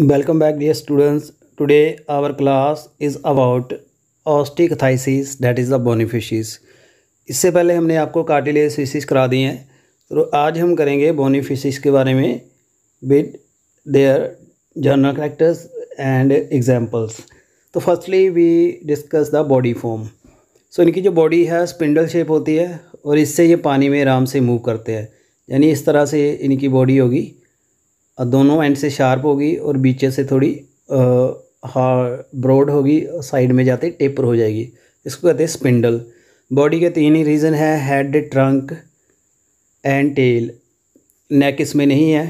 welcome back dear students today our class is about osteichthyes that is the bony fishes इससे पहले हमने आपको कार्टिलेसिस करा दी हैं तो आज हम करेंगे बोनीफिशिस के बारे में with their general characters and examples तो firstly we discuss the body form so इनकी जो बॉडी है स्पिंडल शेप होती है और इससे ये पानी में आराम से मूव करते हैं यानी इस तरह से इनकी बॉडी होगी दोनों एंड से शार्प होगी और बीचे से थोड़ी हा ब्रॉड होगी साइड में जाते टेपर हो जाएगी इसको कहते हैं स्पिंडल बॉडी के तीन ही रीज़न है head trunk and tail neck इसमें नहीं है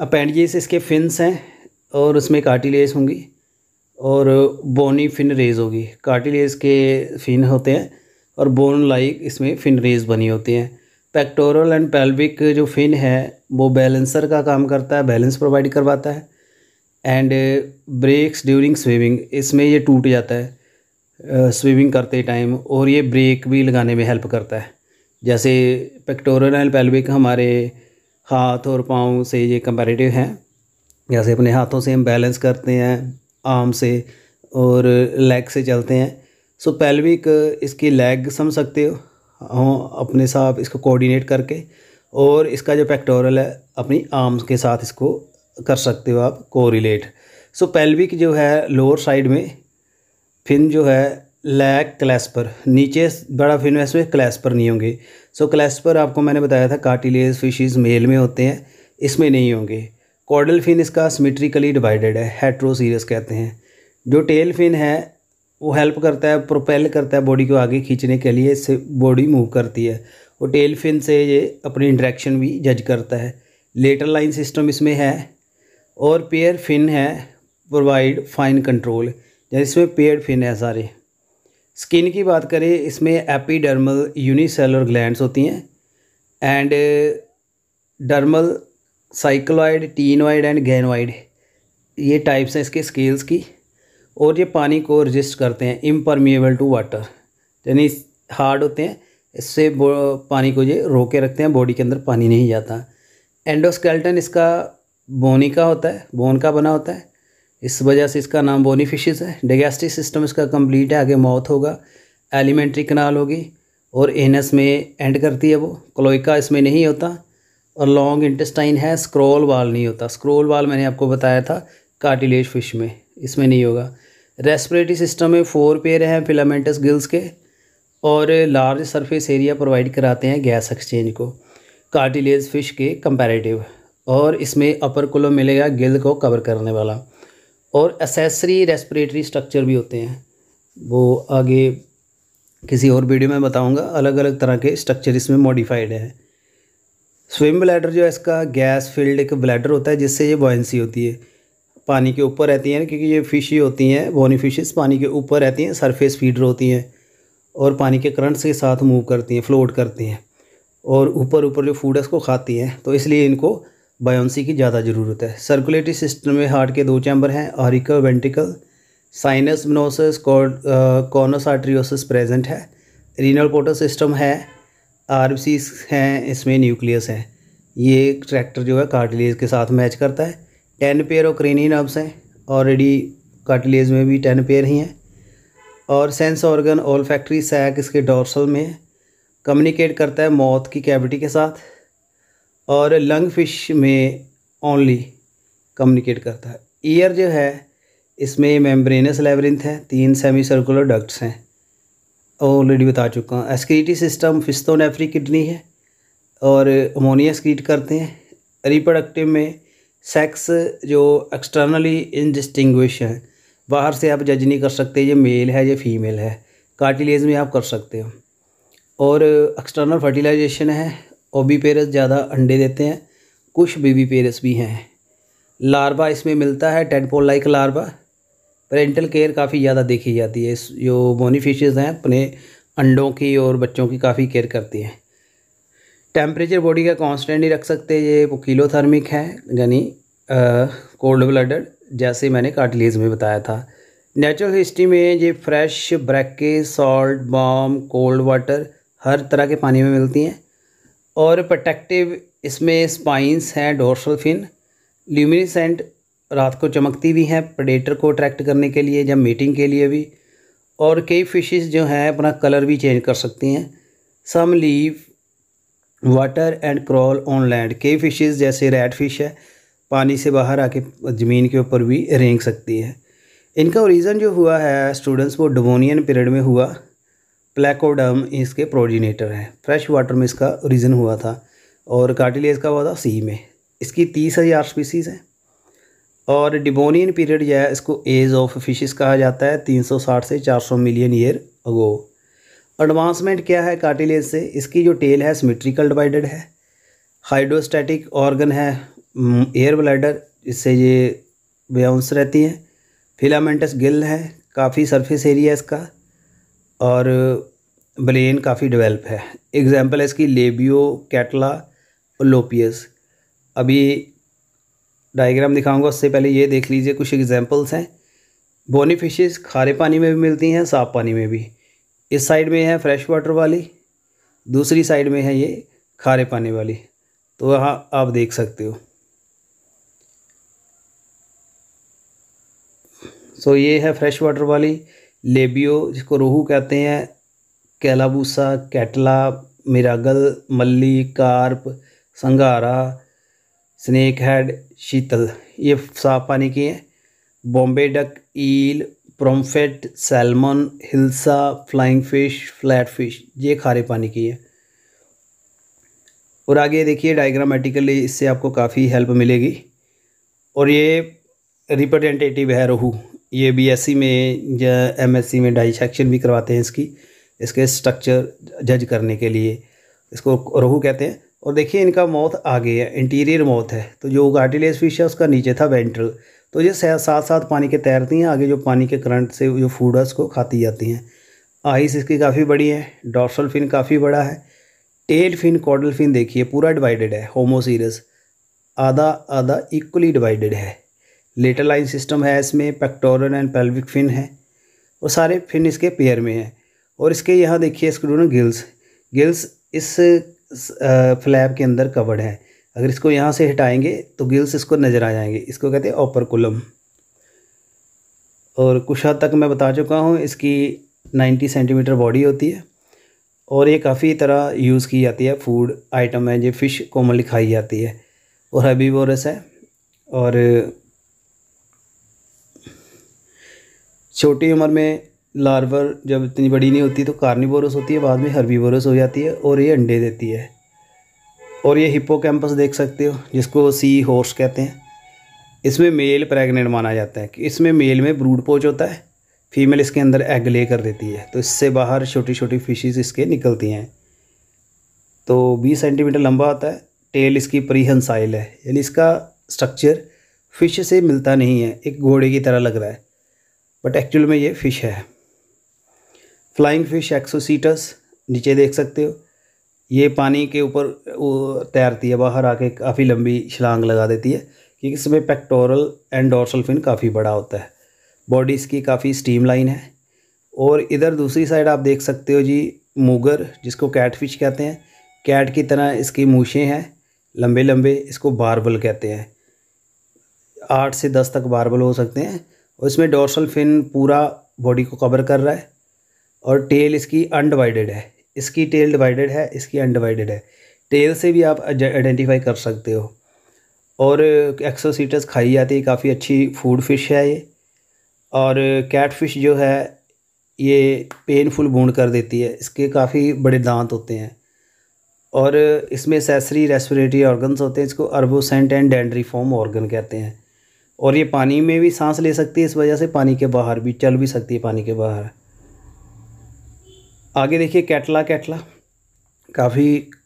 अपेंडिजेस इसके फिन्स हैं और उसमें कार्टिलेज होंगी और बोनी फिन रेज होगी कार्टिलेज के फिन होते हैं और बोन लाइक इसमें फिन रेज बनी होती हैं पेक्टोरल एंड पेल्विक जो फिन है वो बैलेंसर का काम करता है बैलेंस प्रोवाइड करवाता है एंड ब्रेक्स ड्यूरिंग स्विमिंग इसमें ये टूट जाता है स्विमिंग uh, करते टाइम और ये ब्रेक भी लगाने में हेल्प करता है जैसे पेक्टोरल एंड पेल्विक हमारे हाथ और पाँव से ये कंपेरेटिव हैं जैसे अपने हाथों से हम बैलेंस करते हैं आर्म से और लेग से चलते हैं सो पेल्विक uh, इसकी लेग समझ सकते हो अपने साथ इसको कोऑर्डिनेट करके और इसका जो पेक्टोरल है अपनी आर्म्स के साथ इसको कर सकते हो आप कोरिलेट सो पेल्विक जो है लोअर साइड में फिन जो है लैक क्लैस्पर नीचे बड़ा फिन है इसमें क्लैस्पर नहीं होंगे सो so, क्लैस्पर आपको मैंने बताया था कार्टिलेज फिशेस मेल में होते हैं इसमें नहीं होंगे कॉर्डल फिन इसका सिमेट्रिकली डिवाइडेड है हेट्रोसीरियस कहते हैं जो टेल फिन है वो हेल्प करता है प्रोपेल करता है बॉडी को आगे खींचने के लिए इससे बॉडी मूव करती है और टेल फिन से ये अपनी इंट्रैक्शन भी जज करता है लेटर लाइन सिस्टम इसमें है और पेयर फिन है प्रोवाइड फाइन कंट्रोल जैसे इसमें पेयर फिन है सारे स्किन की बात करें इसमें एपीडर्मल यूनिसेलर ग्लैंड होती हैं and dermal cycloid ctenoid and ganoid ये टाइप्स हैं इसके स्केल्स की और ये पानी को रजिस्ट करते हैं इम्परमिएबल टू वाटर यानी हार्ड होते हैं इससे पानी को ये रोके रखते हैं बॉडी के अंदर पानी नहीं जाता एंडोस्केल्टन इसका बोनी का होता है बोन का बना होता है इस वजह से इसका नाम बोनी फिशेस है डिगेस्टिक सिस्टम इसका कंप्लीट है आगे मौत होगा एलिमेंट्री कनाल होगी और एनस में एंड करती है वो क्लोइका इसमें नहीं होता और लॉन्ग इंटेस्टाइन है स्क्रोल वाल नहीं होता स्क्रोल वाल मैंने आपको बताया था कार्टिलेज फिश में इसमें नहीं होगा रेस्पिरेटरी सिस्टम में फोर पेयर हैं फिलामेंटस गिल्स के और लार्ज सरफेस एरिया प्रोवाइड कराते हैं गैस एक्सचेंज को कार्टिलेज फिश के कंपैरेटिव और इसमें अपर कोलम मिलेगा गिल को कवर करने वाला और एसेसरी रेस्पिरेटरी स्ट्रक्चर भी होते हैं वो आगे किसी और वीडियो में बताऊंगा अलग अलग तरह के स्ट्रक्चर इसमें मॉडिफाइड हैं स्विम ब्लैडर जो है इसका गैस फिल्ड एक ब्लैडर होता है जिससे ये बॉयंसी होती है पानी के ऊपर रहती हैं क्योंकि ये फ़िश ही होती हैं बोनी फिशेस पानी के ऊपर रहती हैं सरफेस फीडर होती हैं और पानी के करंट्स के साथ मूव करती हैं फ्लोट करती हैं और ऊपर ऊपर जो फूड है उसको खाती हैं तो इसलिए इनको बायोन्सी की ज़्यादा ज़रूरत है सर्कुलेटरी सिस्टम में हार्ट के दो चैम्बर हैं auricle ventricle sinus venosus conus arteriosus present है रीनल पोटर सिस्टम है आर हैं इसमें न्यूक्लियस है ये ट्रैक्टर जो है कार्टिलेज के साथ मैच करता है टेन पेयर ओक्रेनी नर्व्स हैं ऑलरेडी कटलेज में भी टेन पेयर ही हैं और sense organ olfactory sac इसके डोर्सल में है कम्युनिकेट करता है मौत की कैविटी के साथ और लंग फिश में ओनली कम्युनिकेट करता है ईयर जो है इसमें मेम्ब्रेनस लेबरिंथ है तीन सेमी सर्कुलर डक्ट्स हैं ऑलरेडी बता चुका हूँ एस्क्रीटी सिस्टम फिस्तोनेफ्री किडनी है और अमोनिया स्क्रीट करते हैं रिप्रोडक्टिव में सेक्स जो एक्सटर्नली इनडिस्टिंग्विश है बाहर से आप जज नहीं कर सकते ये मेल है ये फीमेल है कार्टिलेज में आप कर सकते हो और एक्सटर्नल फर्टिलाइजेशन है ओबी पेरस ज़्यादा अंडे देते हैं कुछ बेबी पेरस भी हैं लार्वा इसमें मिलता है tadpole like larva parental care काफ़ी ज़्यादा देखी जाती है जो बोनीफिश हैं अपने अंडों की और बच्चों की काफ़ी केयर करती हैं टेम्परेचर बॉडी का कांस्टेंट ही रख सकते ये वो किलोथर्मिक है यानी कोल्ड ब्लडेड जैसे मैंने कार्टिलेज में बताया था नेचुरल हिस्ट्री में ये fresh brackish salt warm cold water हर तरह के पानी में मिलती हैं और प्रोटेक्टिव इसमें स्पाइंस हैं डोर्सल फिन ल्यूमिनिसेंट रात को चमकती भी हैं प्रेडेटर को अट्रैक्ट करने के लिए या मीटिंग के लिए भी और कई फिशेस जो हैं अपना कलर भी चेंज कर सकती हैं some live water and crawl on land कई फिशेस जैसे रेड फिश है पानी से बाहर आके ज़मीन के ऊपर भी रेंग सकती है इनका ओरिज़न जो हुआ है स्टूडेंट्स वो डोमोनियन पीरियड में हुआ प्लेकोडम इसके प्रोजिनेटर हैं फ्रेश वाटर में इसका ओरिज़न हुआ था और काटिलेज़ का हुआ था सी में इसकी तीस हज़ार स्पीसीज़ हैं और डिबोनियन पीरियड जो है इसको एज ऑफ फिशेस कहा जाता है 360 से 400 मिलियन ईयर अगो एडवांसमेंट क्या है कार्टिलेज से इसकी जो टेल है सिमेट्रिकल डिवाइडेड है हाइड्रोस्टैटिक ऑर्गन है एयर mm, ब्लैडर इससे ये बेउंस रहती हैं फिलामेंटस गिल है काफ़ी सरफेस एरिया इसका और ब्रेन काफ़ी डेवलप है एग्जाम्पल है इसकी लेबियो कैटला और लोपियस अभी डायग्राम दिखाऊंगा उससे पहले ये देख लीजिए कुछ एग्जाम्पल्स हैं बोनीफिश खारे पानी में भी मिलती हैं साफ पानी में भी इस साइड में है फ्रेश वाटर वाली दूसरी साइड में है ये खारे पानी वाली तो यहाँ आप देख सकते हो सो ये है फ्रेश वाटर वाली लेबियो जिसको रोहू कहते हैं कैलाबूसा कैटला मिरागल मल्ली कार्प संगारा स्नेक हेड शीतल ये साफ पानी की हैं Bombay duck eel pomfret salmon hilsa flying fish flat fish ये खारे पानी की है और आगे देखिए डायग्रामेटिकली इससे आपको काफ़ी हेल्प मिलेगी और ये रिप्रेजेंटेटिव है रोहू ये बीएससी में या एमएससी में डाइसेक्शन भी करवाते हैं इसकी इसके स्ट्रक्चर जज करने के लिए इसको रोहू कहते हैं और देखिए इनका मौत आगे है इंटीरियर मौत है तो जो गार्टिलेज फिश है उसका नीचे था वेंट्रल तो ये साथ साथ पानी के तैरती हैं आगे जो पानी के करंट से जो फूड है उसको खाती जाती हैं आइस इसकी काफ़ी बड़ी है डॉर्सल फिन काफ़ी बड़ा है टेल फिन कॉडल फिन देखिए पूरा डिवाइडेड है होमोसीरस आधा आधा इक्वली डिवाइडेड है लेटर लाइन सिस्टम है इसमें पेक्टोरन एंड पेल्विक फिन है और सारे फिन इसके पेयर में हैं और इसके यहाँ देखिए इसके गिल्स गिल्स इस फ्लैप के अंदर कवर्ड है अगर इसको यहाँ से हटाएंगे तो गिल्स इसको नज़र आ जाएंगे इसको कहते हैं कुलम और कुछ हद तक मैं बता चुका हूँ इसकी 90 सेंटीमीटर बॉडी होती है और ये काफ़ी तरह यूज़ की जाती है फूड आइटम है जो फ़िश कॉमनली खाई जाती है और बोरस है और छोटी उम्र में लार्वर जब इतनी बड़ी नहीं होती तो कार्निवोरस होती है बाद में हर्बीवोरस हो जाती है और ये अंडे देती है और ये हिपोकैम्पस देख सकते हो जिसको सी हॉर्स कहते हैं इसमें मेल प्रेग्नेंट माना जाता है कि इसमें मेल में ब्रूड पोच होता है फीमेल इसके अंदर एग ले कर देती है तो इससे बाहर छोटी छोटी फिशेस इसके निकलती हैं तो 20 सेंटीमीटर लंबा होता है टेल इसकी प्रीहंसाइल है यानी इसका स्ट्रक्चर फ़िश से मिलता नहीं है एक घोड़े की तरह लग रहा है बट एक्चुअल में ये फ़िश है फ्लाइंग फ़िश एक्सोसीटस नीचे देख सकते हो ये पानी के ऊपर तैरती है बाहर आके काफ़ी लंबी छलांग लगा देती है क्योंकि इसमें पेक्टोरल एंड डोर्सल फिन काफ़ी बड़ा होता है बॉडी इसकी काफ़ी स्टीम लाइन है और इधर दूसरी साइड आप देख सकते हो जी मूगर जिसको कैटफिश कहते हैं कैट की तरह इसकी मूछें हैं लंबे लंबे इसको बारबल कहते हैं आठ से दस तक बारबल हो सकते हैं और इसमें डोर्सल फिन पूरा बॉडी को कवर कर रहा है और टेल इसकी अनडिवाइडेड है इसकी टेल डिवाइडेड है इसकी अनडिवाइडेड है टेल से भी आप आइडेंटिफाई कर सकते हो और एक्सोसीटस खाई जाती है काफ़ी अच्छी फूड फिश है ये और कैट फिश जो है ये पेनफुल बूंद कर देती है इसके काफ़ी बड़े दांत होते हैं और इसमें सेसरी रेस्पिरेटरी ऑर्गन्स होते हैं इसको अर्बोसेंट एंड डेंड्रीफॉर्म ऑर्गन कहते हैं और ये पानी में भी सांस ले सकती है इस वजह से पानी के बाहर भी चल भी सकती है पानी के बाहर आगे देखिए कैटला कैटला काफ़ी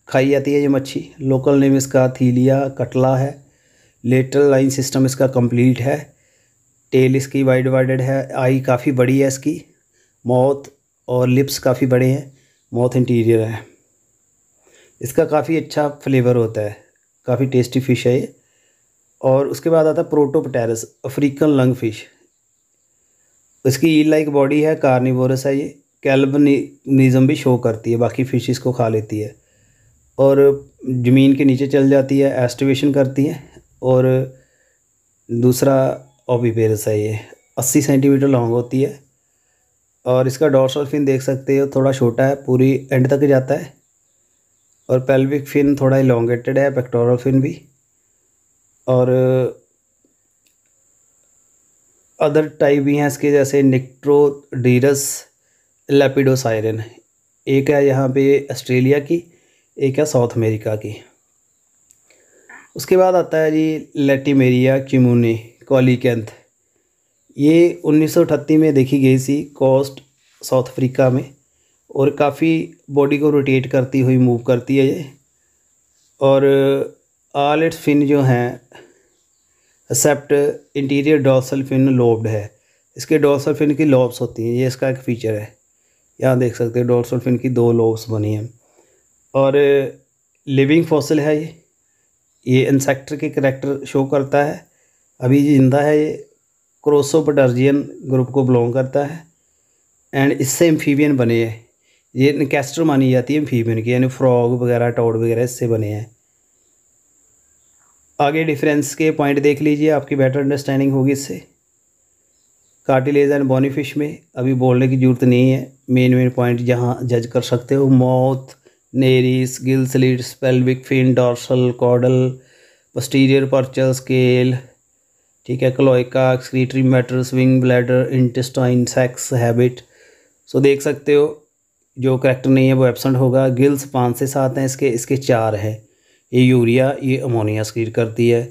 खाई जाती है ये मच्छी लोकल नेम इसका थीलिया कटला है लेटरल लाइन सिस्टम इसका कंप्लीट है टेल इसकी वाइड वाइडेड है आई काफ़ी बड़ी है इसकी मौत और लिप्स काफ़ी बड़े हैं मौत इंटीरियर है इसका काफ़ी अच्छा फ्लेवर होता है काफ़ी टेस्टी फ़िश है ये और उसके बाद आता है प्रोटोपटेरस अफ्रीकन लंग फिश इसकी ई लाइक बॉडी है कार्निवोरस है ये कैल्बनिज़म भी शो करती है बाकी फिशेस को खा लेती है और ज़मीन के नीचे चल जाती है एस्टिवेशन करती है और दूसरा ओबीपेरस है ये अस्सी सेंटीमीटर लॉन्ग होती है और इसका डॉर्सल फिन देख सकते हो थोड़ा छोटा है पूरी एंड तक जाता है और पेल्विक फिन थोड़ा इलॉन्गेटेड है पेक्टोरल फिन भी और अदर टाइप भी हैं इसके जैसे निक्ट्रोडीरस लेपिडोसायरन एक है यहाँ पे ऑस्ट्रेलिया की एक है साउथ अमेरिका की उसके बाद आता है जी लेटीमेरिया क्यूमूनी कॉलीकैंथ ये उन्नीस में देखी गई थी कोस्ट साउथ अफ्रीका में और काफ़ी बॉडी को रोटेट करती हुई मूव करती है ये और आल इट्स फिन जो हैं except anterior dorsal fin lobed है इसके डॉसल फिन की लॉब्स होती हैं ये इसका एक फीचर है यहाँ देख सकते हैं डोर्सल फिन की दो लोब्स बनी हैं और लिविंग फॉसिल है ये ये इंसेक्टर के करेक्टर शो करता है अभी जिंदा है ये क्रोसोपटर्जियन ग्रुप को बिलोंग करता है एंड इससे एम्फीबियन बने हैं ये कैस्टर मानी जाती है एम्फीबियन की यानी फ्रॉग वगैरह टॉड वगैरह इससे बने हैं आगे डिफरेंस के पॉइंट देख लीजिए आपकी बेटर अंडरस्टैंडिंग होगी इससे कार्टिलेज एंड बॉनीफिश में अभी बोलने की ज़रूरत नहीं है मेन मेन पॉइंट जहाँ जज कर सकते हो मौत nares gill slits pelvic fin dorsal caudal posterior पर्चल स्केल ठीक है cloaca excretory matter swim bladder intestine sex habit so देख सकते हो जो करेक्टर नहीं है वो एबसेंट होगा गिल्स पाँच से सात हैं इसके इसके चार हैं ये यूरिया ये अमोनिया स्क्रीट करती है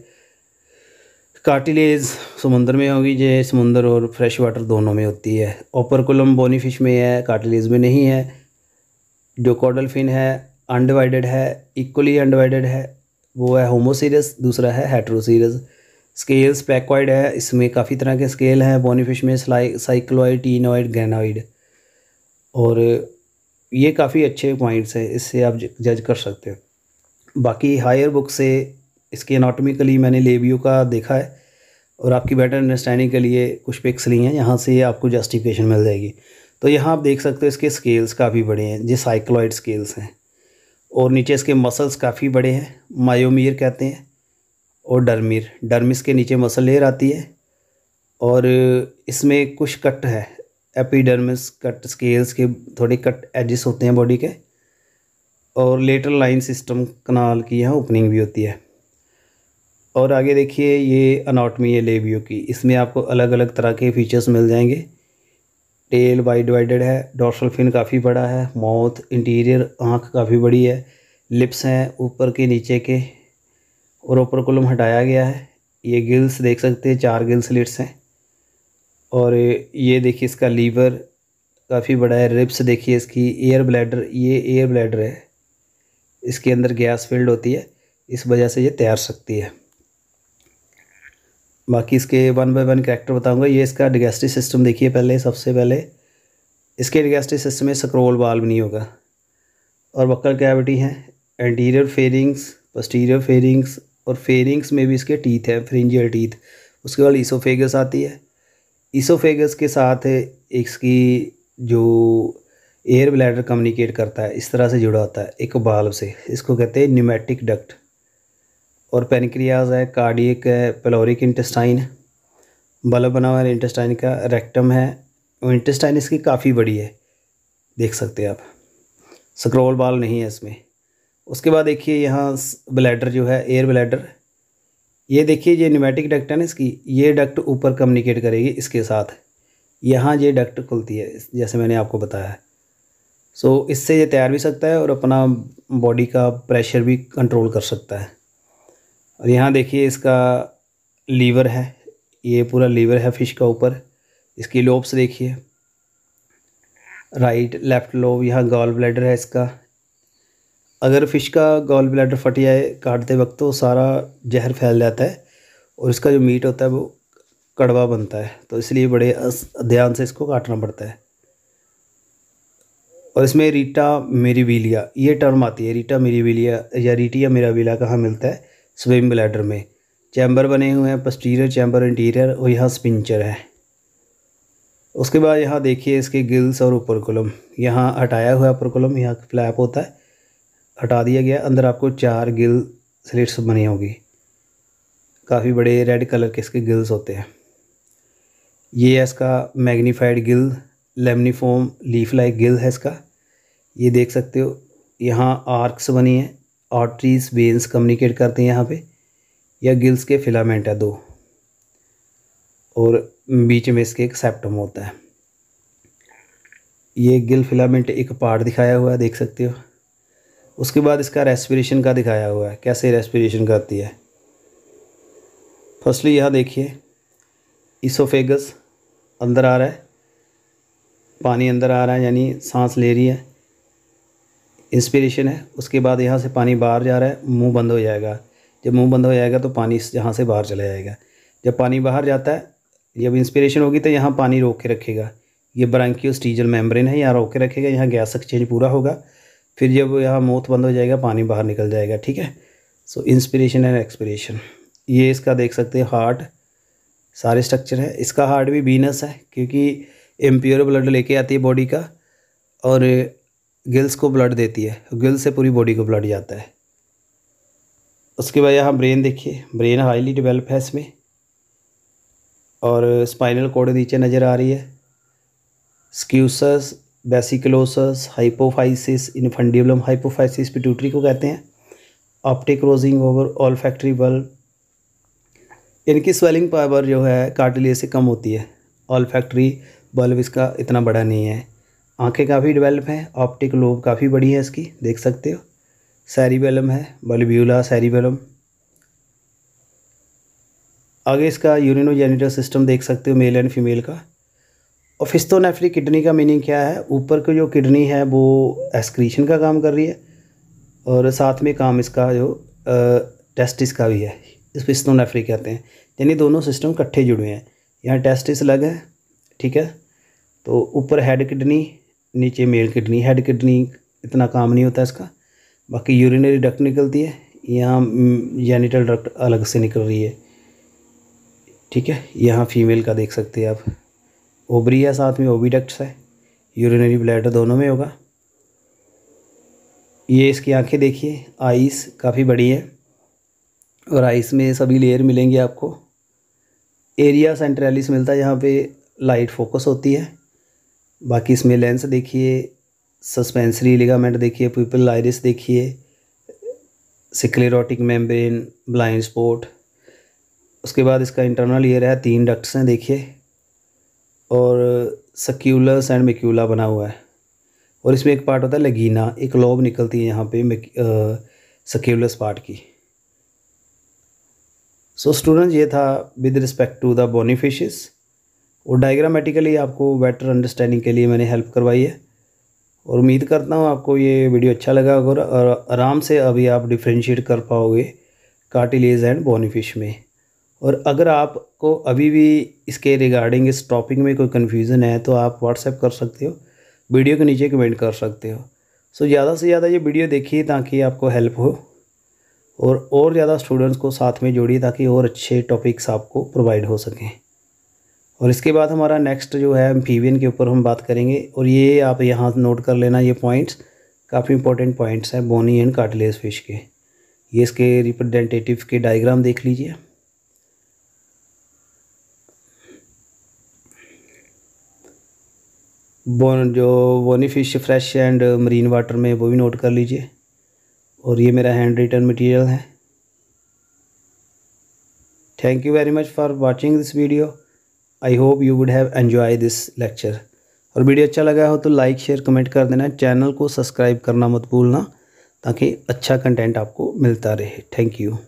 कार्टिलेज समुंदर में होगी जो समुंदर और फ्रेश वाटर दोनों में होती है ओपरकुलम बोनी फिश में है कार्टिलेज में नहीं है जो फिन है अनडिवाइडेड है इक्वली अनडिवाइडेड है वो है होमोसीरस दूसरा है हेट्रोसीरस स्केल स्पैकवाइड है इसमें काफ़ी तरह के स्केल हैं बोनीफिश में साइक्लोइड टीनोइड ग्रेनोइड और ये काफ़ी अच्छे पॉइंट्स हैं इससे आप जज कर सकते हो बाकी हायर बुक से इसके अनाटोमिकली मैंने लेबियो का देखा है और आपकी बेटर अंडरस्टैंडिंग के लिए कुछ पिक्स ली हैं यहाँ से आपको जस्टिफिकेशन मिल जाएगी तो यहाँ आप देख सकते हो इसके स्केल्स काफ़ी बड़े हैं जो साइक्लॉइड स्केल्स हैं और नीचे इसके मसल्स काफ़ी बड़े हैं मायोमियर कहते हैं और डरमिर डरमिस के नीचे मसल लेर आती है और इसमें कुछ कट है एपीडर्मिस कट स्केल्स के थोड़े कट एजिस होते हैं बॉडी के और लेटर लाइन सिस्टम कनाल की यहाँ ओपनिंग भी होती है और आगे देखिए ये अनाटमी है लेबियो की इसमें आपको अलग अलग तरह के फीचर्स मिल जाएंगे टेल वाइड डिवाइडेड है डॉर्सल फिन काफ़ी बड़ा है माउथ इंटीरियर आँख काफ़ी बड़ी है लिप्स हैं ऊपर के नीचे के और ऊपर कुलम हटाया गया है ये गिल्स देख सकते हैं चार गिल्स लिट्स हैं और ये देखिए इसका लीवर काफ़ी बड़ा है रिप्स देखिए इसकी एयर ब्लैडर ये एयर ब्लैडर है इसके अंदर गैस फील्ड होती है इस वजह से ये तैर सकती है बाकी इसके वन बाय वन करेक्टर बताऊंगा ये इसका डिगेस्टिव सिस्टम देखिए पहले सबसे पहले इसके डिगेस्टिव सिस्टम में स्क्रोल बाल नहीं होगा और वक्ल कैविटी है एंटीरियर फेरिंग्स पोस्टीरियर फेरिंग्स और फेरिंग्स में भी इसके टीथ हैं फ्रिंजियल टीथ उसके बाद ईसोफेगस आती है ईसोफेगस के साथ इसकी जो एयर ब्लैडर कम्युनिकेट करता है इस तरह से जुड़ा होता है एक बाल्ब से इसको कहते हैं न्यूमेटिक डक्ट और पेनक्रियाज है कार्डियक है पेलोरिक इंटेस्टाइन है बल्ब बना हुआ है इंटेस्टाइन का रेक्टम है और इंटेस्टाइन इसकी काफ़ी बड़ी है देख सकते हैं आप स्क्रोल बाल नहीं है इसमें उसके बाद देखिए यहाँ ब्लैडर जो है एयर ब्लैडर ये देखिए ये न्यूमेटिक डक्ट है ना इसकी ये डक्ट ऊपर कम्युनिकेट करेगी इसके साथ यहाँ ये डक्ट खुलती है जैसे मैंने आपको बताया है सो इससे ये तैर भी सकता है और अपना बॉडी का प्रेशर भी कंट्रोल कर सकता है और यहाँ देखिए इसका लीवर है ये पूरा लीवर है फिश का ऊपर इसकी लोब्स देखिए राइट लेफ़्ट लोब यहाँ गॉल ब्लैडर है इसका अगर फ़िश का गॉल ब्लैडर फट जाए काटते वक्त तो सारा जहर फैल जाता है और इसका जो मीट होता है वो कड़वा बनता है तो इसलिए बड़े ध्यान से इसको काटना पड़ता है और इसमें रीटा मेरीविलिया ये टर्म आती है रीटा मेरीविलिया या रीटिया मेरा कहाँ मिलता है स्विम ब्लैडर में चैम्बर बने हुए हैं पस्टीरियर चैम्बर इंटीरियर और यहाँ स्पिंचर है उसके बाद यहाँ देखिए इसके गिल्स और ऊपर कलम यहाँ हटाया हुआ अपर कोलम यहाँ फ्लैप होता है हटा दिया गया अंदर आपको चार गिल स्लिट्स बनी होगी काफ़ी बड़े रेड कलर के इसके गिल्स होते हैं ये है इसका magnified gill lamelliform leaf like gill है इसका ये देख सकते हो यहाँ आर्क्स बनी है आर्टरीज वेन्स कम्युनिकेट करते हैं यहाँ पे या गिल्स के फिलामेंट है दो और बीच में इसके एक सेप्टम होता है ये गिल फिलामेंट एक पार्ट दिखाया हुआ है देख सकते हो उसके बाद इसका रेस्पिरेशन का दिखाया हुआ है कैसे रेस्पिरेशन करती है फर्स्टली यहाँ देखिए इसोफेगस अंदर आ रहा है पानी अंदर आ रहा है यानी सांस ले रही है इंस्पिरेशन है उसके बाद यहाँ से पानी बाहर जा रहा है मुंह बंद हो जाएगा जब मुंह बंद हो जाएगा तो पानी यहाँ से बाहर चला जाएगा जब पानी बाहर जाता है जब इंस्पिरेशन होगी तो यहाँ पानी रोक के रखेगा ये स्टीजल मेम्ब्रेन है यहाँ रोक के रखेगा यहाँ गैस एक्सचेंज पूरा होगा फिर जब यहाँ मोथ बंद हो जाएगा पानी बाहर निकल जाएगा ठीक है सो इंस्पिरेशन एंड एक्सपिरेशन ये इसका देख सकते हैं हार्ट सारे स्ट्रक्चर है इसका हार्ट भी बीनस है क्योंकि एम्प्योर ब्लड लेके आती है बॉडी का और गिल्स को ब्लड देती है गिल्स से पूरी बॉडी को ब्लड जाता है उसके बाद यहाँ ब्रेन देखिए ब्रेन हाईली डिवेलप है इसमें और स्पाइनल कोड नीचे नज़र आ रही है saccus vasculosus hypophysis infundibulum hypophysis pituitary को कहते हैं ऑप्टिक रोजिंग ओवर ऑल फैक्ट्री बल्ब इनकी स्वेलिंग पावर जो है कार्टिलेज से कम होती है ऑल फैक्ट्री बल्ब इसका इतना बड़ा नहीं है आंखें काफ़ी डेवलप हैं ऑप्टिक लोब काफ़ी बड़ी है इसकी देख सकते हो सैरीबेलम है बल्ब्यूला सैरीबेलम आगे इसका यूरिनोजेनिटर सिस्टम देख सकते हो मेल एंड फीमेल का और फिस्तोनेफ्री किडनी का मीनिंग क्या है ऊपर की जो किडनी है वो एस्क्रीशन का काम कर रही है और साथ में काम इसका जो टेस्टिस का भी है इस फिस्तोनेफ्री कहते हैं यानी दोनों सिस्टम इकट्ठे जुड़े हैं यहाँ टेस्टिस अलग है ठीक है तो ऊपर हेड किडनी नीचे मेल किडनी हेड किडनी इतना काम नहीं होता इसका बाकी यूरिनरी डक्ट निकलती है यहाँ जेनिटल हम्म, डक्ट अलग से निकल रही है ठीक है यहाँ फीमेल का देख सकते हैं आप ओबरी है साथ में ओबी डक्ट्स है यूरिनरी ब्लैडर दोनों में होगा ये इसकी आंखें देखिए आइस काफ़ी बड़ी है और आइस में सभी लेयर मिलेंगे आपको एरिया सेंट्रलिस मिलता है यहाँ पे लाइट फोकस होती है बाकी इसमें लेंस देखिए सस्पेंसरी लिगामेंट देखिए पीपल आयरिस देखिए सिक्लेरोटिक मेम्ब्रेन ब्लाइंड स्पॉट उसके बाद इसका इंटरनल ईयर है तीन डक्ट्स हैं देखिए और सक्यूलस एंड मेक्यूला बना हुआ है और इसमें एक पार्ट होता है लगीना एक लोब निकलती है यहाँ पे सक्यूलस पार्ट की सो so, स्टूडेंट ये था with respect to the bony fishes और डायग्रामेटिकली आपको बेटर अंडरस्टैंडिंग के लिए मैंने हेल्प करवाई है और उम्मीद करता हूँ आपको ये वीडियो अच्छा लगा अगर और आराम से अभी आप डिफ्रेंशिएट कर पाओगे कार्टिलेज एंड बोनीफिश में और अगर आपको अभी भी इसके रिगार्डिंग इस टॉपिक में कोई कन्फ्यूज़न है तो आप व्हाट्सएप कर सकते हो वीडियो के नीचे कमेंट कर सकते हो सो ज़्यादा से ज़्यादा ये वीडियो देखिए ताकि आपको हेल्प हो और और ज़्यादा स्टूडेंट्स को साथ में जोड़िए ताकि और अच्छे टॉपिक्स आपको प्रोवाइड हो सकें और इसके बाद हमारा नेक्स्ट जो है एम्फीवियन के ऊपर हम बात करेंगे और ये आप यहाँ नोट कर लेना ये पॉइंट्स काफ़ी इंपॉर्टेंट पॉइंट्स हैं बोनी एंड काटलेस फिश के ये इसके रिप्रेजेंटेटिव के डायग्राम देख लीजिए बोन जो bony fish fresh and marine water में वो भी नोट कर लीजिए और ये मेरा हैंड रिटर्न मटेरियल है thank you very much for watching this video I hope you would have enjoy this lecture और वीडियो अच्छा लगा हो तो लाइक शेयर कमेंट कर देना चैनल को सब्सक्राइब करना मत भूलना ताकि अच्छा कंटेंट आपको मिलता रहे थैंक यू